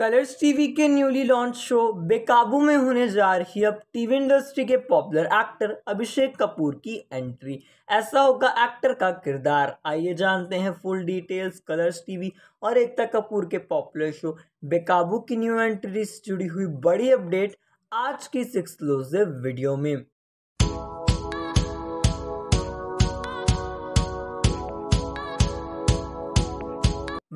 colours TV के newly launch show Bekaboo में होने जा रही अब टीवी इंडस्ट्री के पॉपुलर एक्टर अभिषेक कपूर की एंट्री ऐसा होगा एक्टर का किरदार आइए जानते हैं फुल डिटेल्स कलर्स टीवी और एकता कपूर के पॉपुलर शो बेकाबू की न्यू एंट्री से जुड़ी हुई बड़ी अपडेट आज की इस एक्सक्लूसिव वीडियो में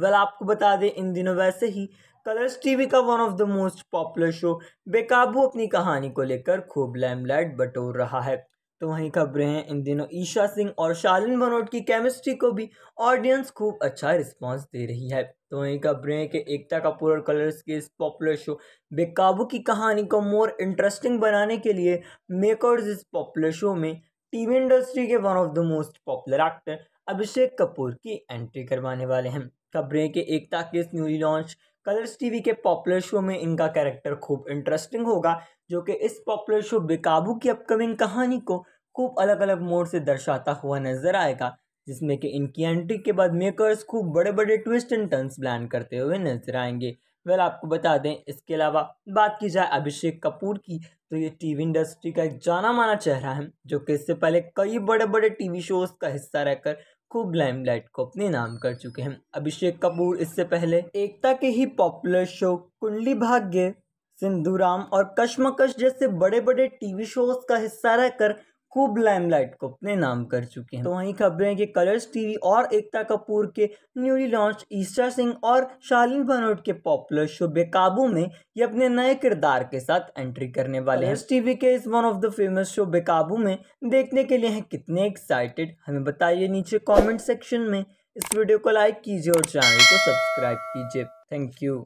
वेल आपको बता दें इन दिनों वैसे ही कलर्स टीवी का one of the most popular show Bekaboo अपनी कहानी को लेकर खूब लैमलाइट बटोर रहा है तो वहीं खबरें हैं इन दिनों ईशा सिंह और शालिन भनोट की केमिस्ट्री को भी ऑडियंस खूब अच्छा रिस्पांस दे रही है तो वहीं खबरें हैं कि एकता कपूर और कलर्स के इस पॉपुलर शो बेकाबू की कहानी को मोर इंटरेस्टिंग बनाने के लिए मेकर्स इस पॉपुलर शो में टीवी इंडस्ट्री के one of the most popular actor Abhishek Kapoor की एंट्री करवाने वाले हैं खबरें कि एकता के न्यूली लॉन्च कलर्स टीवी के पॉपुलर शो में इनका कैरेक्टर खूब इंटरेस्टिंग होगा जो कि इस पॉपुलर शो बेकाबू की अपकमिंग कहानी को खूब अलग अलग मोड से दर्शाता हुआ नजर आएगा जिसमें कि इनकी एंट्री के बाद मेकर्स खूब बड़े बड़े ट्विस्ट एंड टर्न्स प्लान करते हुए नजर आएंगे वेल आपको बता दें इसके अलावा बात की जाए अभिषेक कपूर की तो ये टीवी इंडस्ट्री का एक जाना माना चेहरा है जो कि इससे पहले कई बड़े बड़े टीवी शोज़ का हिस्सा रहकर खूब लाइमलाइट को अपने नाम कर चुके हैं अभिषेक कपूर इससे पहले एकता के ही पॉपुलर शो कुंडली भाग्य सिंधुराम और कश्मकश जैसे बड़े बड़े टीवी शोज का हिस्सा रहकर खूब लाइमलाइट को अपने नाम कर चुके हैं तो वहीं खबरें हैं कि कलर्स टीवी और एकता कपूर के न्यूली लॉन्च ईशा सिंह और शालीन भनोट के पॉपुलर शो बेकाबू में ये अपने नए किरदार के साथ एंट्री करने वाले हैं टीवी के इस one of the famous show Bekaboo में देखने के लिए हैं कितने एक्साइटेड हमें बताइए नीचे कॉमेंट सेक्शन में इस वीडियो को लाइक कीजिए और चैनल को सब्सक्राइब कीजिए थैंक यू